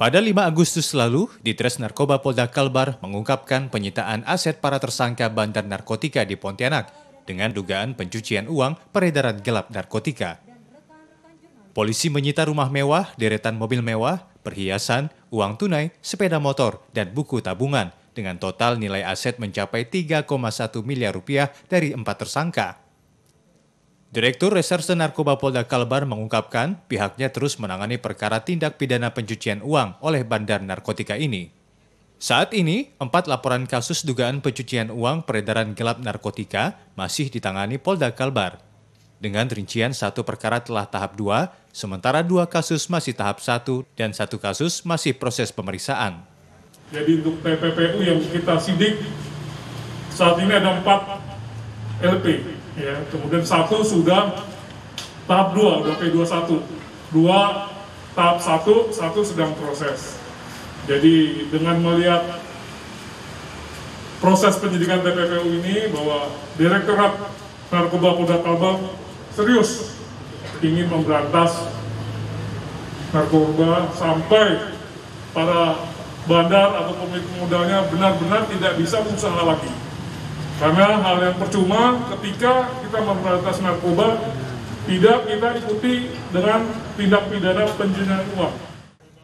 Pada 5 Agustus lalu, Ditres Narkoba Polda Kalbar mengungkapkan penyitaan aset para tersangka bandar narkotika di Pontianak dengan dugaan pencucian uang peredaran gelap narkotika. Polisi menyita rumah mewah, deretan mobil mewah, perhiasan, uang tunai, sepeda motor, dan buku tabungan dengan total nilai aset mencapai 3,1 miliar rupiah dari empat tersangka. Direktur Reserse Narkoba Polda Kalbar mengungkapkan pihaknya terus menangani perkara tindak pidana pencucian uang oleh bandar narkotika ini. Saat ini, empat laporan kasus dugaan pencucian uang peredaran gelap narkotika masih ditangani Polda Kalbar. Dengan rincian satu perkara telah tahap dua, sementara dua kasus masih tahap satu dan satu kasus masih proses pemeriksaan. Jadi untuk TPPU yang kita sidik, saat ini ada empat LP, ya kemudian satu sudah tahap dua, udah p satu, dua tahap satu satu sedang proses jadi dengan melihat proses penyidikan TPPU ini bahwa Direktorat Narkoba Polda Kalbar serius ingin memberantas narkoba sampai para bandar atau pemilik modalnya benar-benar tidak bisa usaha lagi. Karena hal yang percuma ketika kita memberantas narkoba, tidak kita ikuti dengan tindak pidana pencucian uang.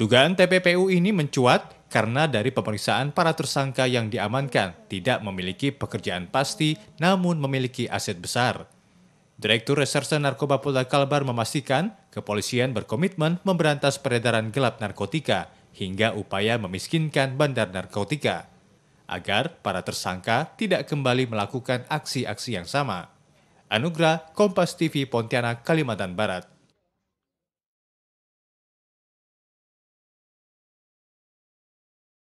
Dugaan TPPU ini mencuat karena dari pemeriksaan para tersangka yang diamankan tidak memiliki pekerjaan pasti namun memiliki aset besar. Direktur Reserse Narkoba Polda Kalbar memastikan kepolisian berkomitmen memberantas peredaran gelap narkotika hingga upaya memiskinkan bandar narkotika agar para tersangka tidak kembali melakukan aksi-aksi yang sama. Anugrah, Kompas TV Pontianak, Kalimantan Barat.